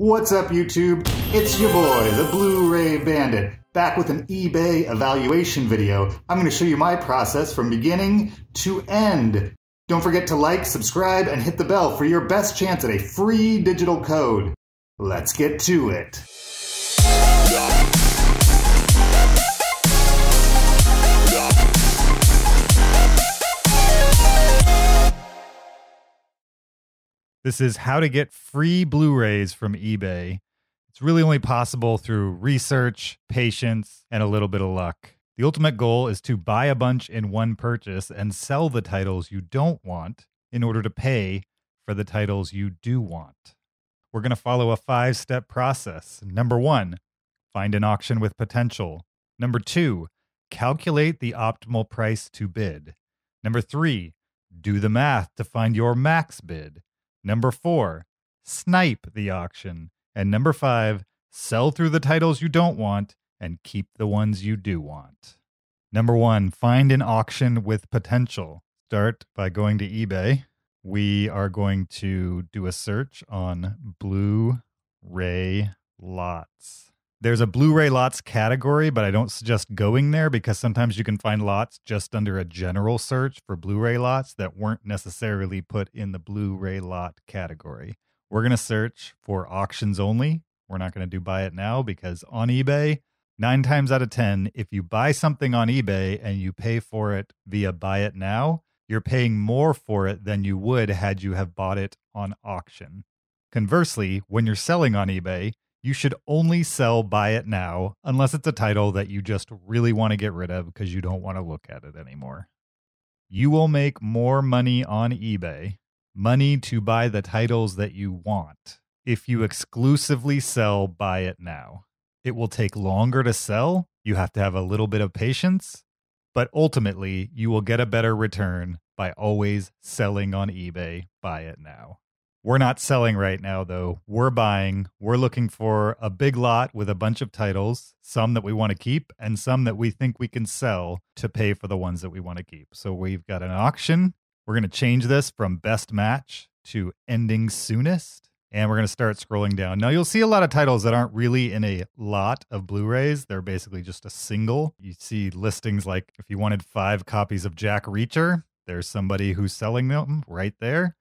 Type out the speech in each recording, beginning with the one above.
What's up, YouTube? It's your boy, the Blu-ray Bandit, back with an eBay evaluation video. I'm going to show you my process from beginning to end. Don't forget to like, subscribe, and hit the bell for your best chance at a free digital code. Let's get to it. This is how to get free Blu rays from eBay. It's really only possible through research, patience, and a little bit of luck. The ultimate goal is to buy a bunch in one purchase and sell the titles you don't want in order to pay for the titles you do want. We're going to follow a five step process. Number one, find an auction with potential. Number two, calculate the optimal price to bid. Number three, do the math to find your max bid. Number four, snipe the auction. And number five, sell through the titles you don't want and keep the ones you do want. Number one, find an auction with potential. Start by going to eBay. We are going to do a search on Blu ray lots. There's a Blu-ray lots category, but I don't suggest going there because sometimes you can find lots just under a general search for Blu-ray lots that weren't necessarily put in the Blu-ray lot category. We're going to search for auctions only. We're not going to do buy it now because on eBay, 9 times out of 10, if you buy something on eBay and you pay for it via buy it now, you're paying more for it than you would had you have bought it on auction. Conversely, when you're selling on eBay, you should only sell Buy It Now unless it's a title that you just really want to get rid of because you don't want to look at it anymore. You will make more money on eBay, money to buy the titles that you want, if you exclusively sell Buy It Now. It will take longer to sell. You have to have a little bit of patience, but ultimately, you will get a better return by always selling on eBay. Buy It Now. We're not selling right now, though. We're buying. We're looking for a big lot with a bunch of titles, some that we want to keep and some that we think we can sell to pay for the ones that we want to keep. So we've got an auction. We're going to change this from best match to ending soonest. And we're going to start scrolling down. Now, you'll see a lot of titles that aren't really in a lot of Blu rays. They're basically just a single. You see listings like if you wanted five copies of Jack Reacher, there's somebody who's selling them right there.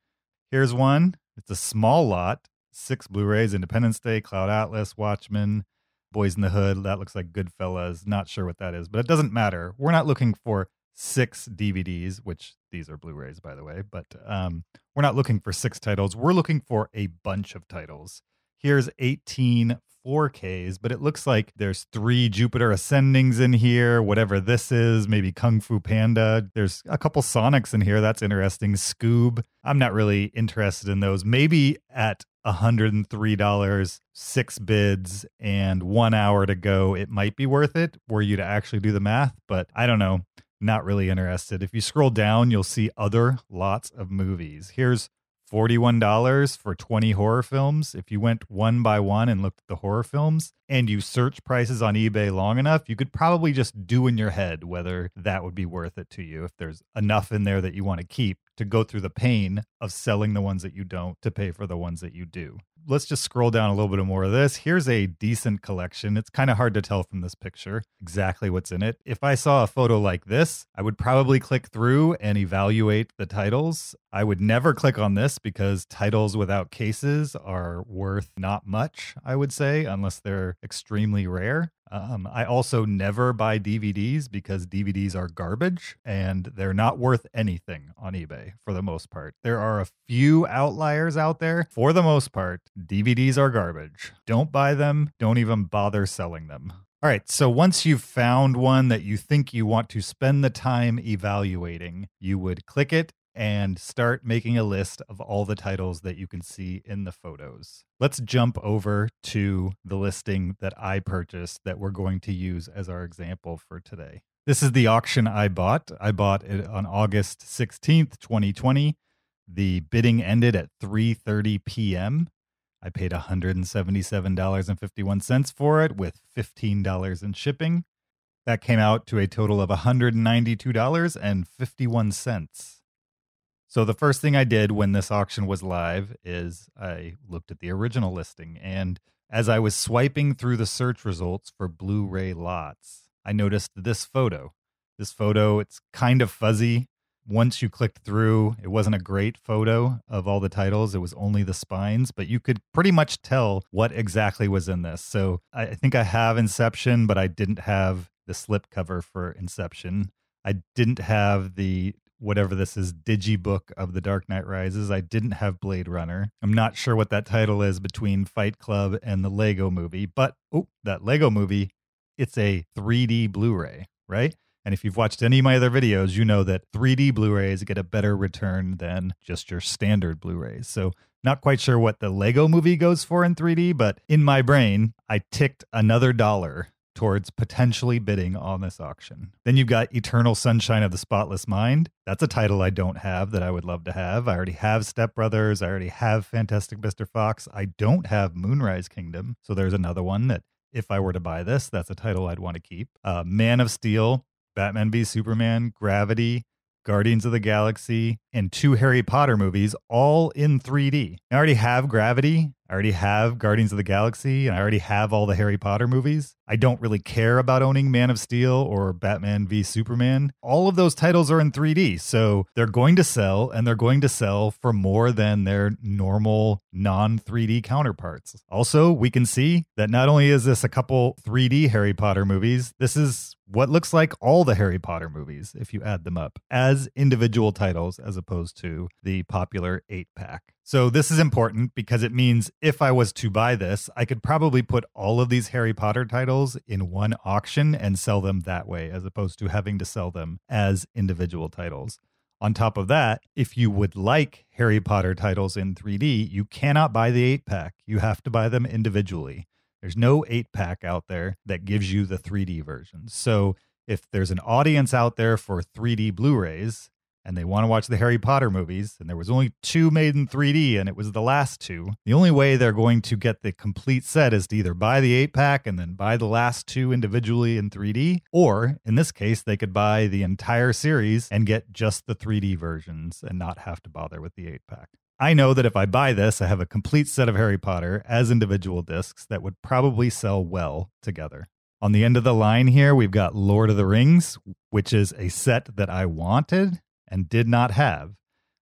Here's one it's a small lot, six Blu-rays: Independence Day, Cloud Atlas, Watchmen, Boys in the Hood. That looks like Goodfellas. Not sure what that is, but it doesn't matter. We're not looking for six DVDs, which these are Blu-rays, by the way. But um, we're not looking for six titles. We're looking for a bunch of titles. Here's 18 4Ks, but it looks like there's three Jupiter Ascendings in here, whatever this is, maybe Kung Fu Panda. There's a couple Sonics in here. That's interesting. Scoob. I'm not really interested in those. Maybe at $103, six bids, and one hour to go, it might be worth it were you to actually do the math, but I don't know. Not really interested. If you scroll down, you'll see other lots of movies. Here's $41 for 20 horror films. If you went one by one and looked at the horror films and you search prices on eBay long enough, you could probably just do in your head whether that would be worth it to you if there's enough in there that you want to keep to go through the pain of selling the ones that you don't to pay for the ones that you do let's just scroll down a little bit more of this. Here's a decent collection. It's kind of hard to tell from this picture exactly what's in it. If I saw a photo like this, I would probably click through and evaluate the titles. I would never click on this because titles without cases are worth not much, I would say, unless they're extremely rare. Um, I also never buy DVDs because DVDs are garbage and they're not worth anything on eBay for the most part. There are a few outliers out there. For the most part, DVDs are garbage. Don't buy them, don't even bother selling them. All right, so once you've found one that you think you want to spend the time evaluating, you would click it and start making a list of all the titles that you can see in the photos. Let's jump over to the listing that I purchased that we're going to use as our example for today. This is the auction I bought. I bought it on August 16th, 2020. The bidding ended at 3:30 p.m. I paid $177.51 for it with $15 in shipping. That came out to a total of $192.51. So the first thing I did when this auction was live is I looked at the original listing and as I was swiping through the search results for Blu-ray lots, I noticed this photo. This photo, it's kind of fuzzy. Once you clicked through, it wasn't a great photo of all the titles. It was only the spines, but you could pretty much tell what exactly was in this. So I think I have Inception, but I didn't have the slipcover for Inception. I didn't have the whatever this is, Digibook of the Dark Knight Rises. I didn't have Blade Runner. I'm not sure what that title is between Fight Club and the Lego movie, but oh, that Lego movie, it's a 3D Blu ray, right? And if you've watched any of my other videos, you know that 3D Blu rays get a better return than just your standard Blu rays. So, not quite sure what the Lego movie goes for in 3D, but in my brain, I ticked another dollar towards potentially bidding on this auction. Then you've got Eternal Sunshine of the Spotless Mind. That's a title I don't have that I would love to have. I already have Step Brothers. I already have Fantastic Mr. Fox. I don't have Moonrise Kingdom. So there's another one that, if I were to buy this, that's a title I'd want to keep. Uh, Man of Steel, Batman v Superman, Gravity, Guardians of the Galaxy, and two Harry Potter movies, all in 3D. I already have Gravity. I already have Guardians of the Galaxy and I already have all the Harry Potter movies. I don't really care about owning Man of Steel or Batman v Superman. All of those titles are in 3D, so they're going to sell and they're going to sell for more than their normal non 3D counterparts. Also, we can see that not only is this a couple 3D Harry Potter movies, this is what looks like all the Harry Potter movies, if you add them up, as individual titles as opposed to the popular eight pack. So this is important because it means if I was to buy this, I could probably put all of these Harry Potter titles in one auction and sell them that way, as opposed to having to sell them as individual titles. On top of that, if you would like Harry Potter titles in 3D, you cannot buy the 8 pack. You have to buy them individually. There's no 8 pack out there that gives you the 3D version. So if there's an audience out there for 3D Blu rays, and they want to watch the Harry Potter movies, and there was only two made in 3D, and it was the last two. The only way they're going to get the complete set is to either buy the eight pack and then buy the last two individually in 3D, or in this case, they could buy the entire series and get just the 3D versions and not have to bother with the eight pack. I know that if I buy this, I have a complete set of Harry Potter as individual discs that would probably sell well together. On the end of the line here, we've got Lord of the Rings, which is a set that I wanted and did not have.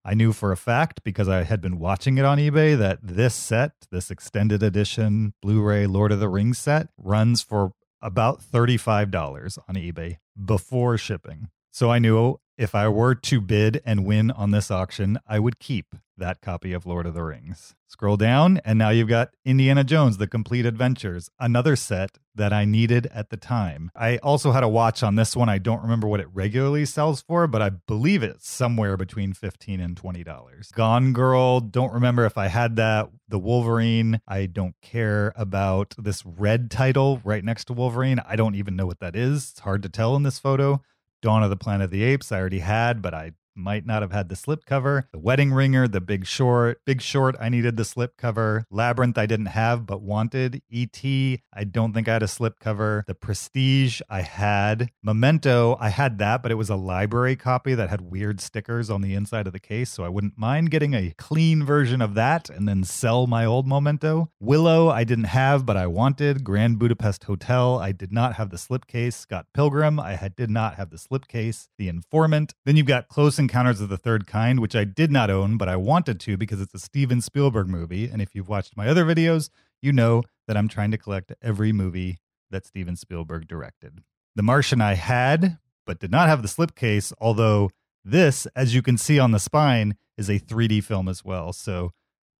I knew for a fact because I had been watching it on eBay that this set, this extended edition Blu ray Lord of the Rings set, runs for about $35 on eBay before shipping. So I knew if I were to bid and win on this auction, I would keep that copy of Lord of the Rings. Scroll down, and now you've got Indiana Jones, The Complete Adventures, another set that I needed at the time. I also had a watch on this one. I don't remember what it regularly sells for, but I believe it's somewhere between $15 and $20. Gone Girl, don't remember if I had that. The Wolverine, I don't care about this red title right next to Wolverine. I don't even know what that is. It's hard to tell in this photo. Dawn of the Planet of the Apes, I already had, but I might not have had the slipcover. The Wedding Ringer, The Big Short. Big Short, I needed the slipcover. Labyrinth, I didn't have but wanted. E.T., I don't think I had a slipcover. The Prestige, I had. Memento, I had that, but it was a library copy that had weird stickers on the inside of the case, so I wouldn't mind getting a clean version of that and then sell my old Memento. Willow, I didn't have but I wanted. Grand Budapest Hotel, I did not have the slipcase. Scott Pilgrim, I had, did not have the slipcase. The Informant. Then you've got Close Encounters of the Third Kind, which I did not own, but I wanted to because it's a Steven Spielberg movie. And if you've watched my other videos, you know that I'm trying to collect every movie that Steven Spielberg directed. The Martian I had, but did not have the slipcase, although this, as you can see on the spine, is a 3D film as well. So,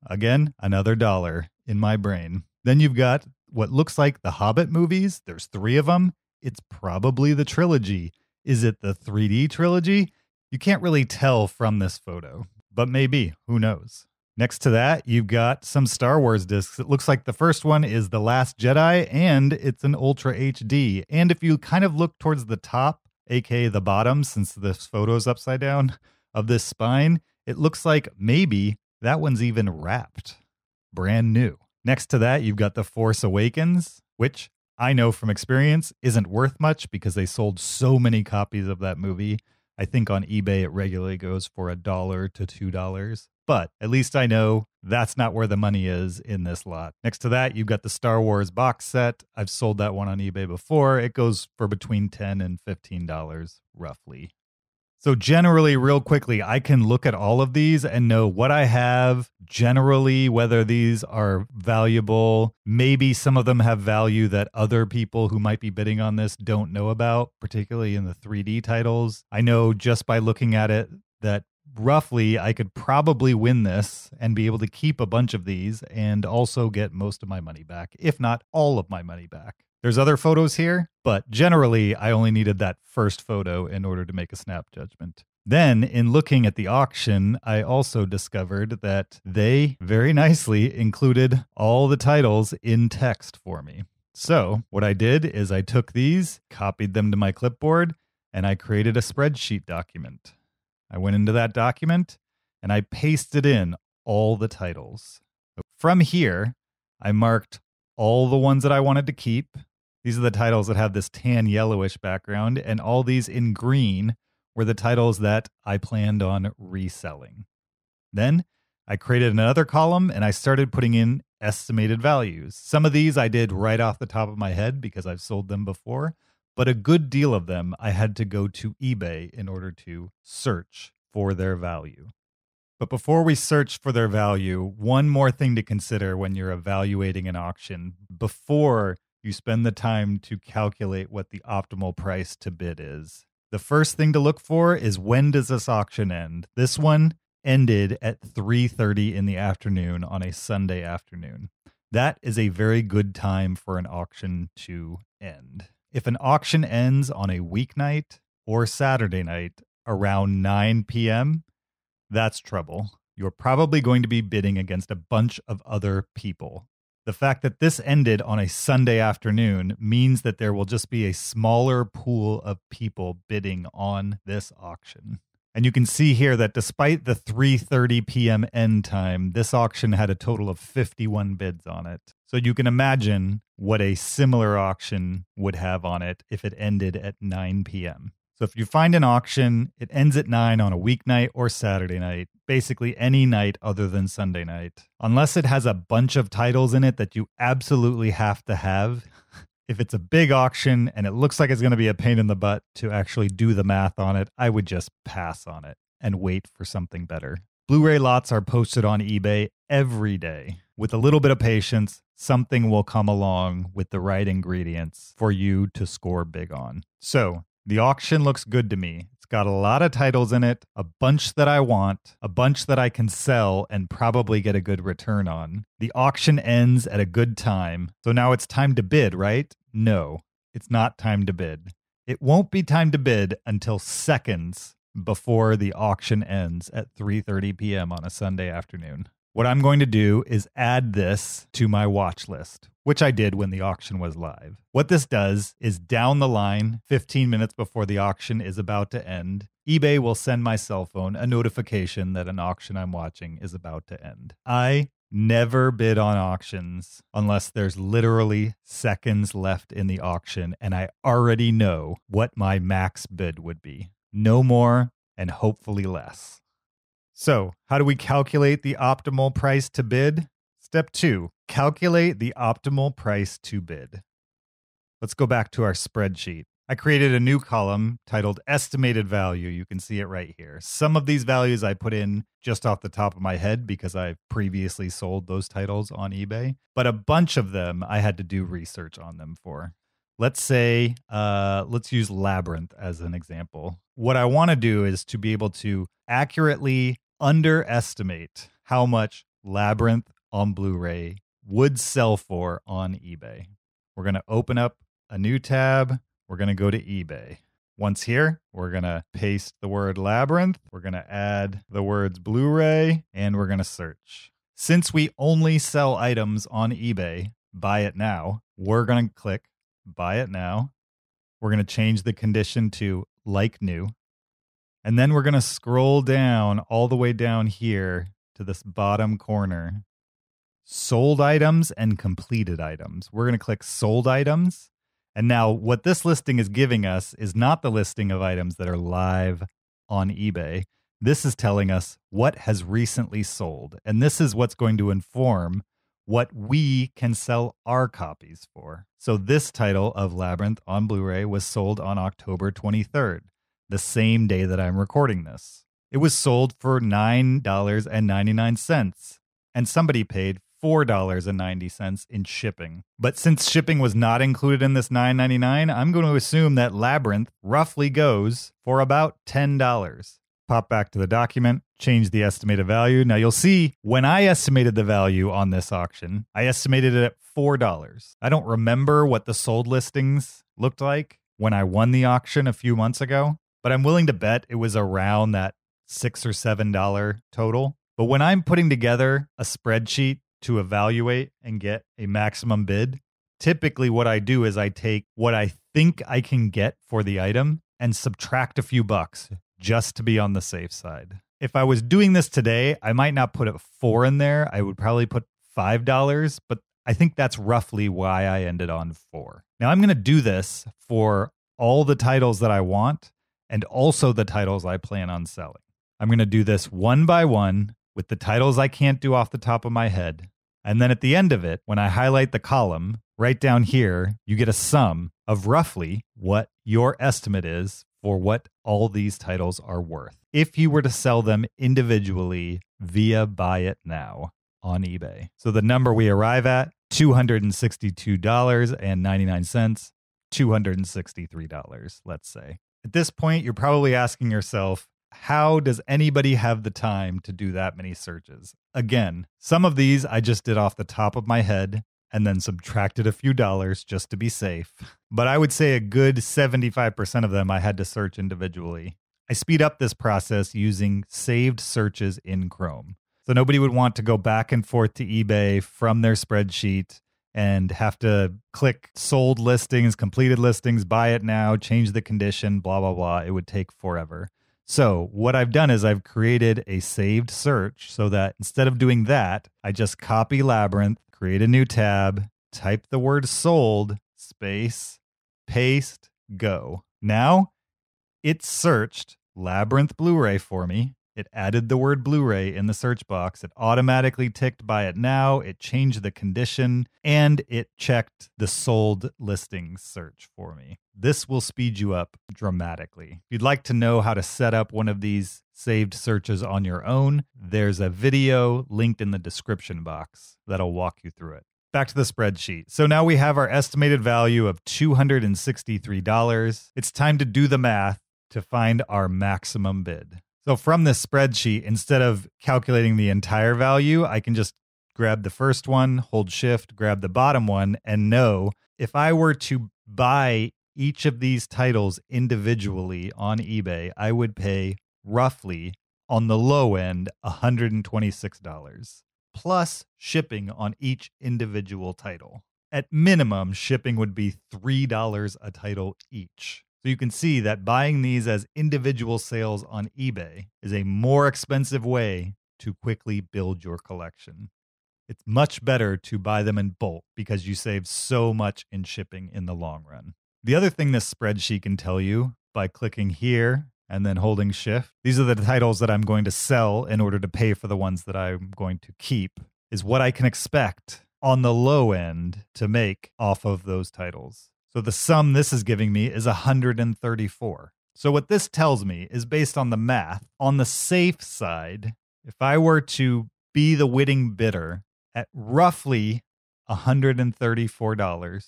again, another dollar in my brain. Then you've got what looks like the Hobbit movies. There's three of them. It's probably the trilogy. Is it the 3D trilogy? You can't really tell from this photo, but maybe, who knows. Next to that, you've got some Star Wars discs. It looks like the first one is The Last Jedi and it's an Ultra HD. And if you kind of look towards the top, aka the bottom, since this photo's upside down of this spine, it looks like maybe that one's even wrapped. Brand new. Next to that, you've got The Force Awakens, which I know from experience isn't worth much because they sold so many copies of that movie I think on eBay it regularly goes for a dollar to two dollars. But at least I know that's not where the money is in this lot. Next to that, you've got the Star Wars box set. I've sold that one on eBay before. It goes for between 10 and $15 roughly. So, generally, real quickly, I can look at all of these and know what I have, generally, whether these are valuable. Maybe some of them have value that other people who might be bidding on this don't know about, particularly in the 3D titles. I know just by looking at it that roughly I could probably win this and be able to keep a bunch of these and also get most of my money back, if not all of my money back. There's other photos here, but generally I only needed that first photo in order to make a snap judgment. Then, in looking at the auction, I also discovered that they very nicely included all the titles in text for me. So, what I did is I took these, copied them to my clipboard, and I created a spreadsheet document. I went into that document and I pasted in all the titles. From here, I marked all the ones that I wanted to keep these are the titles that have this tan yellowish background, and all these in green were the titles that I planned on reselling. Then I created another column and I started putting in estimated values. Some of these I did right off the top of my head because I've sold them before, but a good deal of them I had to go to eBay in order to search for their value. But before we search for their value, one more thing to consider when you're evaluating an auction before you spend the time to calculate what the optimal price to bid is. The first thing to look for is when does this auction end? This one ended at 3:30 in the afternoon on a Sunday afternoon. That is a very good time for an auction to end. If an auction ends on a weeknight or Saturday night around 9 p.m., that's trouble. You're probably going to be bidding against a bunch of other people. The fact that this ended on a Sunday afternoon means that there will just be a smaller pool of people bidding on this auction. And you can see here that despite the 3:30 p.m. end time, this auction had a total of 51 bids on it. So you can imagine what a similar auction would have on it if it ended at 9 p.m. So if you find an auction, it ends at 9 on a weeknight or Saturday night, basically any night other than Sunday night. Unless it has a bunch of titles in it that you absolutely have to have. If it's a big auction and it looks like it's going to be a pain in the butt to actually do the math on it, I would just pass on it and wait for something better. Blu ray lots are posted on eBay every day. With a little bit of patience, something will come along with the right ingredients for you to score big on. So the auction looks good to me. It's got a lot of titles in it, a bunch that I want, a bunch that I can sell and probably get a good return on. The auction ends at a good time. So now it's time to bid, right? No, it's not time to bid. It won't be time to bid until seconds before the auction ends at 3:30 p.m. on a Sunday afternoon. What I'm going to do is add this to my watch list which I did when the auction was live. What this does is down the line, 15 minutes before the auction is about to end, eBay will send my cell phone a notification that an auction I'm watching is about to end. I never bid on auctions unless there's literally seconds left in the auction and I already know what my max bid would be. No more and hopefully less. So, how do we calculate the optimal price to bid? Step two, calculate the optimal price to bid. Let's go back to our spreadsheet. I created a new column titled Estimated Value. You can see it right here. Some of these values I put in just off the top of my head because I previously sold those titles on eBay, but a bunch of them I had to do research on them for. Let's say, uh, let's use Labyrinth as an example. What I want to do is to be able to accurately underestimate how much Labyrinth on Blu ray would sell for on eBay. We're going to open up a new tab. We're going to go to eBay. Once here, we're going to paste the word labyrinth. We're going to add the words Blu ray and we're going to search. Since we only sell items on eBay, buy it now, we're going to click buy it now. We're going to change the condition to like new. And then we're going to scroll down all the way down here to this bottom corner sold items and completed items. We're going to click sold items. And now what this listing is giving us is not the listing of items that are live on eBay. This is telling us what has recently sold. And this is what's going to inform what we can sell our copies for. So this title of Labyrinth on Blu-ray was sold on October 23rd, the same day that I'm recording this. It was sold for $9.99 and somebody paid $4.90 in shipping. But since shipping was not included in this $9.99, I'm going to assume that Labyrinth roughly goes for about $10. Pop back to the document, change the estimated value. Now you'll see when I estimated the value on this auction, I estimated it at $4. I don't remember what the sold listings looked like when I won the auction a few months ago, but I'm willing to bet it was around that six or seven dollar total. But when I'm putting together a spreadsheet to evaluate and get a maximum bid, typically what I do is I take what I think I can get for the item and subtract a few bucks just to be on the safe side. If I was doing this today, I might not put a four in there. I would probably put $5, but I think that's roughly why I ended on four. Now I'm going to do this for all the titles that I want and also the titles I plan on selling. I'm going to do this one by one with the titles I can't do off the top of my head and then at the end of it, when I highlight the column right down here, you get a sum of roughly what your estimate is for what all these titles are worth if you were to sell them individually via Buy It Now on eBay. So the number we arrive at $262.99, $263, let's say. At this point, you're probably asking yourself, how does anybody have the time to do that many searches? Again, some of these I just did off the top of my head and then subtracted a few dollars just to be safe. But I would say a good 75% of them I had to search individually. I speed up this process using saved searches in Chrome. So nobody would want to go back and forth to eBay from their spreadsheet and have to click sold listings, completed listings, buy it now, change the condition, blah, blah, blah. It would take forever. So what I've done is I've created a saved search so that instead of doing that, I just copy Labyrinth, create a new tab, type the word sold, space, paste, go. Now it searched Labyrinth Blu ray for me. It added the word Blu ray in the search box. It automatically ticked buy it now. It changed the condition and it checked the sold listing search for me. This will speed you up dramatically. If you'd like to know how to set up one of these saved searches on your own, there's a video linked in the description box that'll walk you through it. Back to the spreadsheet. So now we have our estimated value of $263. It's time to do the math to find our maximum bid. So from this spreadsheet, instead of calculating the entire value, I can just grab the first one, hold shift, grab the bottom one, and know if I were to buy each of these titles individually on eBay, I would pay roughly on the low end $126 plus shipping on each individual title. At minimum, shipping would be $3 a title each. So you can see that buying these as individual sales on eBay is a more expensive way to quickly build your collection. It's much better to buy them in bulk because you save so much in shipping in the long run. The other thing this spreadsheet can tell you by clicking here and then holding shift, these are the titles that I'm going to sell in order to pay for the ones that I'm going to keep, is what I can expect on the low end to make off of those titles. So the sum this is giving me is 134. So what this tells me is based on the math, on the safe side, if I were to be the winning bidder at roughly $134,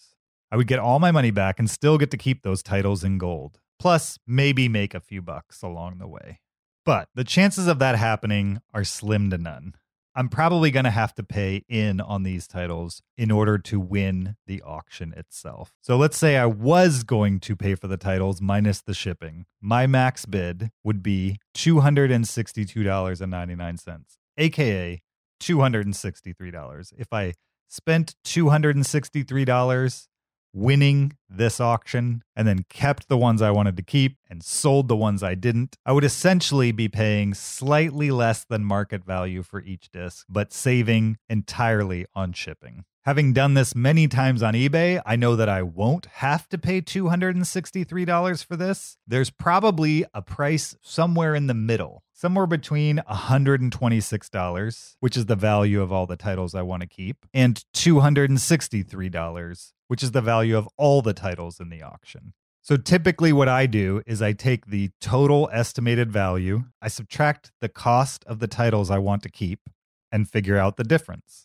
I would get all my money back and still get to keep those titles in gold. Plus, maybe make a few bucks along the way. But the chances of that happening are slim to none. I'm probably going to have to pay in on these titles in order to win the auction itself. So let's say I was going to pay for the titles minus the shipping. My max bid would be $262.99, aka $263. If I spent $263 winning this auction and then kept the ones I wanted to keep and sold the ones I didn't, I would essentially be paying slightly less than market value for each disc, but saving entirely on shipping. Having done this many times on eBay, I know that I won't have to pay $263 for this. There's probably a price somewhere in the middle, somewhere between $126, which is the value of all the titles I want to keep, and $263, which is the value of all the titles in the auction. So typically, what I do is I take the total estimated value, I subtract the cost of the titles I want to keep, and figure out the difference.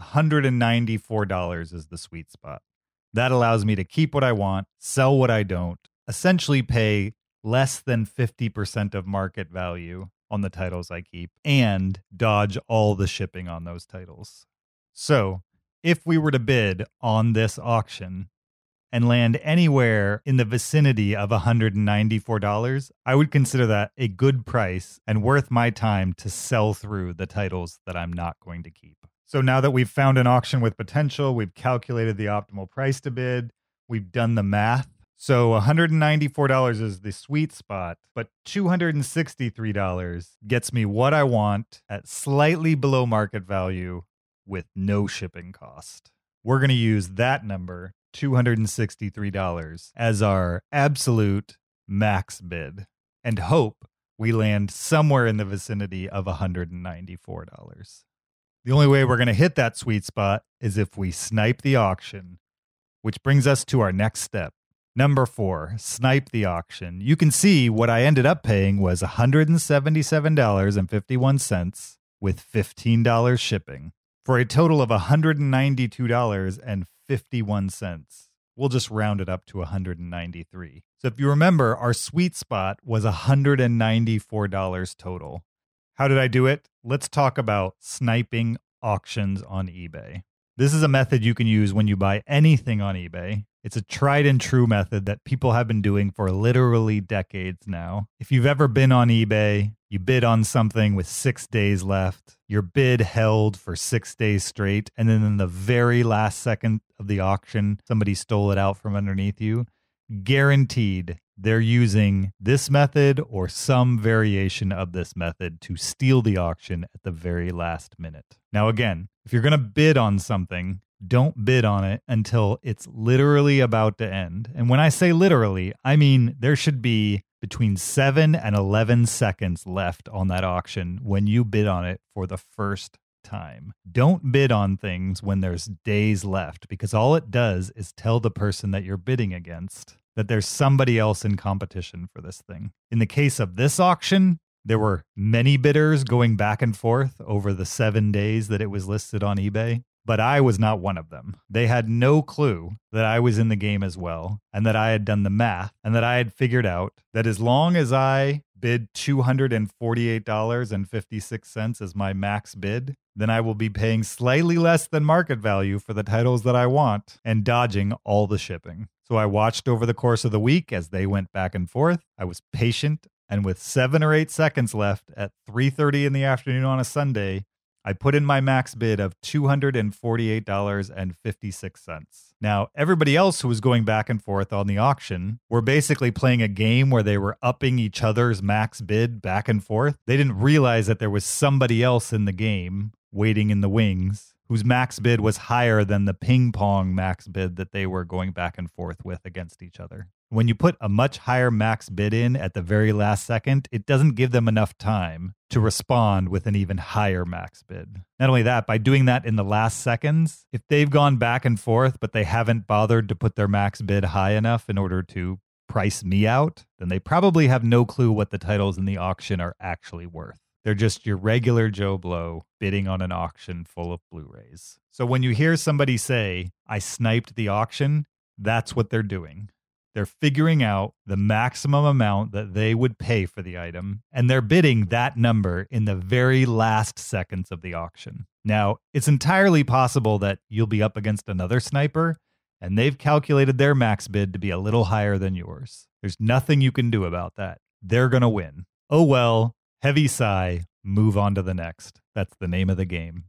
$194 is the sweet spot. That allows me to keep what I want, sell what I don't, essentially pay less than 50% of market value on the titles I keep, and dodge all the shipping on those titles. So, if we were to bid on this auction and land anywhere in the vicinity of $194, I would consider that a good price and worth my time to sell through the titles that I'm not going to keep. So now that we've found an auction with potential, we've calculated the optimal price to bid, we've done the math. So $194 is the sweet spot, but $263 gets me what I want at slightly below market value with no shipping cost. We're going to use that number, $263, as our absolute max bid and hope we land somewhere in the vicinity of $194. The only way we're going to hit that sweet spot is if we snipe the auction, which brings us to our next step. Number four, snipe the auction. You can see what I ended up paying was $177.51 with $15 shipping for a total of $192.51. We'll just round it up to 193. So if you remember, our sweet spot was $194 total. How did I do it? Let's talk about sniping auctions on eBay. This is a method you can use when you buy anything on eBay. It's a tried and true method that people have been doing for literally decades now. If you've ever been on eBay, you bid on something with six days left, your bid held for six days straight, and then in the very last second of the auction, somebody stole it out from underneath you guaranteed they're using this method or some variation of this method to steal the auction at the very last minute. Now, again, if you're going to bid on something, don't bid on it until it's literally about to end. And when I say literally, I mean there should be between 7 and 11 seconds left on that auction when you bid on it for the first time. Don't bid on things when there's days left because all it does is tell the person that you're bidding against that there's somebody else in competition for this thing. In the case of this auction, there were many bidders going back and forth over the seven days that it was listed on eBay, but I was not one of them. They had no clue that I was in the game as well, and that I had done the math, and that I had figured out that as long as I bid $248.56 as my max bid, then I will be paying slightly less than market value for the titles that I want and dodging all the shipping. So I watched over the course of the week as they went back and forth. I was patient and with 7 or 8 seconds left at 3:30 in the afternoon on a Sunday, I put in my max bid of $248.56. Now, everybody else who was going back and forth on the auction were basically playing a game where they were upping each other's max bid back and forth. They didn't realize that there was somebody else in the game waiting in the wings whose max bid was higher than the ping pong max bid that they were going back and forth with against each other. When you put a much higher max bid in at the very last second, it doesn't give them enough time to respond with an even higher max bid. Not only that, by doing that in the last seconds, if they've gone back and forth, but they haven't bothered to put their max bid high enough in order to price me out, then they probably have no clue what the titles in the auction are actually worth. They're just your regular Joe Blow bidding on an auction full of Blu rays. So when you hear somebody say, I sniped the auction, that's what they're doing. They're figuring out the maximum amount that they would pay for the item, and they're bidding that number in the very last seconds of the auction. Now, it's entirely possible that you'll be up against another sniper, and they've calculated their max bid to be a little higher than yours. There's nothing you can do about that. They're going to win. Oh well, heavy sigh, move on to the next. That's the name of the game.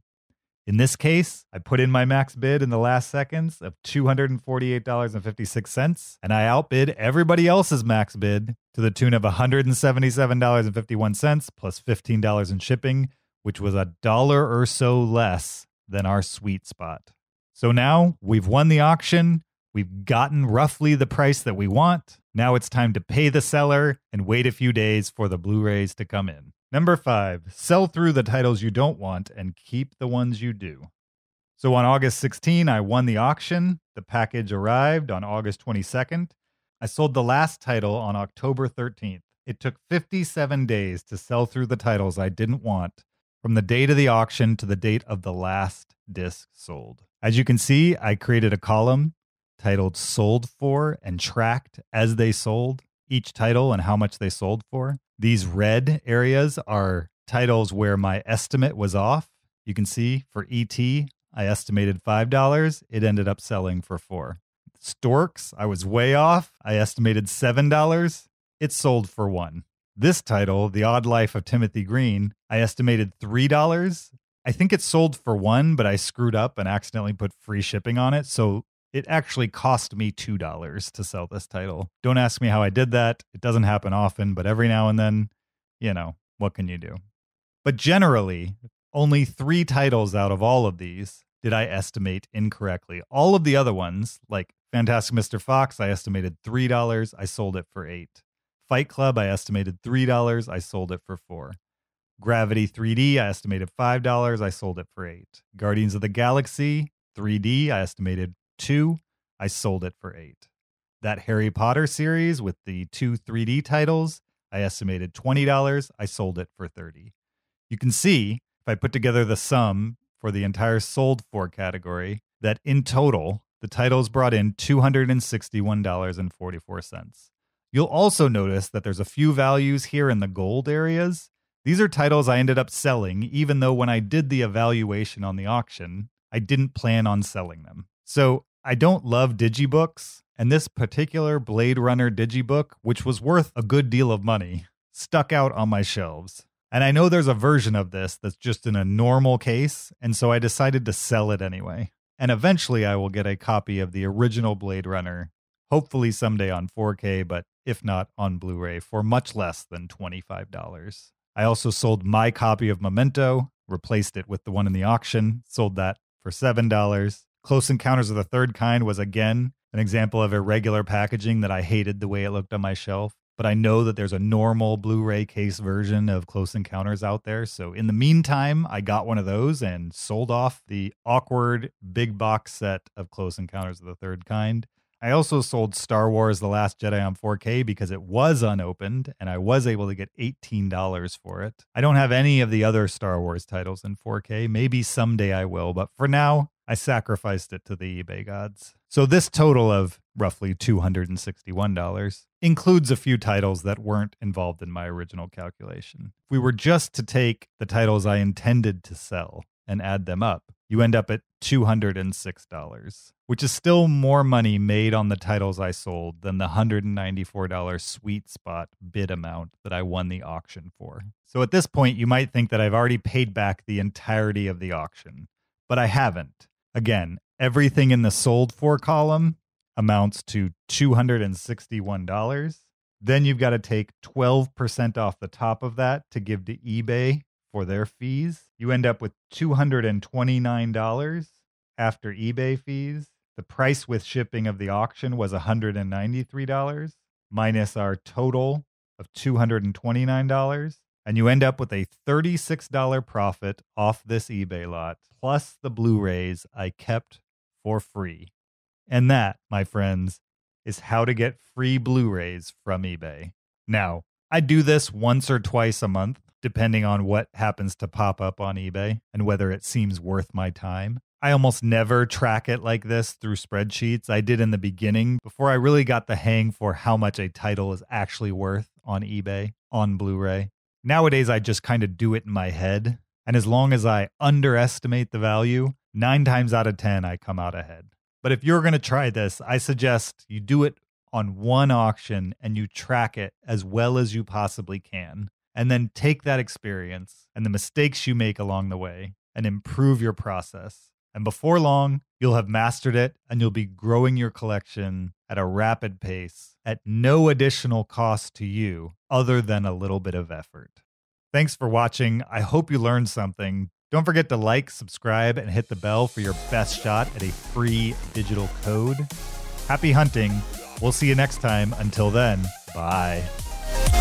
In this case, I put in my max bid in the last seconds of $248.56, and I outbid everybody else's max bid to the tune of $177.51 plus $15 in shipping, which was a dollar or so less than our sweet spot. So now we've won the auction. We've gotten roughly the price that we want. Now it's time to pay the seller and wait a few days for the Blu rays to come in. Number five, sell through the titles you don't want and keep the ones you do. So on August 16, I won the auction. The package arrived on August 22nd. I sold the last title on October 13th. It took 57 days to sell through the titles I didn't want from the date of the auction to the date of the last disc sold. As you can see, I created a column titled Sold For and tracked as they sold each title and how much they sold for. These mm-hmm. red areas are titles where my estimate was off. You can see for ET, I estimated $5. It ended up selling for 4. Storks, I was way off. I estimated $7. It sold for 1. This title, The Odd Life of Timothy Green, I estimated $3. I think it sold for 1, but I screwed up and accidentally put free shipping on it, so it actually cost me $2 to sell this title. Don't ask me how I did that. It doesn't happen often, but every now and then, you know, what can you do? But generally, only three titles out of all of these did I estimate incorrectly. All of the other ones, like Fantastic Mr. Fox, I estimated $3. I sold it for 8 Fight Club, I estimated $3. I sold it for 4 Gravity 3D, I estimated $5. I sold it for 8 Guardians of the Galaxy 3D, I estimated two. I sold it for eight. That Harry Potter series with the two 3D titles, I estimated $20. I sold it for 30. You can see if I put together the sum for the entire sold for category that in total, the titles brought in $261.44. You'll also notice that there's a few values here in the gold areas. These are titles I ended up selling, even though when I did the evaluation on the auction, I didn't plan on selling them. So I don't love digibooks, and this particular Blade Runner digibook, which was worth a good deal of money, stuck out on my shelves. And I know there's a version of this that's just in a normal case, and so I decided to sell it anyway. And eventually I will get a copy of the original Blade Runner, hopefully someday on 4K, but if not on Blu ray, for much less than $25. I also sold my copy of Memento, replaced it with the one in the auction, sold that for $7. Close Encounters of the Third Kind was again an example of irregular packaging that I hated the way it looked on my shelf. But I know that there's a normal Blu ray case version of Close Encounters out there. So in the meantime, I got one of those and sold off the awkward big box set of Close Encounters of the Third Kind. I also sold Star Wars The Last Jedi on 4K because it was unopened and I was able to get $18 for it. I don't have any of the other Star Wars titles in 4K. Maybe someday I will, but for now, I sacrificed it to the eBay gods. So this total of roughly $261 includes a few titles that weren't involved in my original calculation. If we were just to take the titles I intended to sell and add them up, you end up at $206, which is still more money made on the titles I sold than the $194 sweet spot bid amount that I won the auction for. So at this point, you might think that I've already paid back the entirety of the auction, but I haven't. Again, everything in the sold for column amounts to $261. Then you've got to take 12% off the top of that to give to eBay for their fees. You end up with $229 after eBay fees. The price with shipping of the auction was $193 minus our total of $229 and you end up with a $36 profit off this eBay lot, plus the Blu rays I kept for free. And that, my friends, is how to get free Blu rays from eBay. Now, I do this once or twice a month, depending on what happens to pop up on eBay and whether it seems worth my time. I almost never track it like this through spreadsheets. I did in the beginning before I really got the hang for how much a title is actually worth on eBay on Blu ray. Nowadays, I just kind of do it in my head. And as long as I underestimate the value, nine times out of 10, I come out ahead. But if you're going to try this, I suggest you do it on one auction and you track it as well as you possibly can. And then take that experience and the mistakes you make along the way and improve your process and before long, you'll have mastered it and you'll be growing your collection at a rapid pace at no additional cost to you other than a little bit of effort. Thanks for watching. I hope you learned something. Don't forget to like, subscribe, and hit the bell for your best shot at a free digital code. Happy hunting. We'll see you next time. Until then, bye.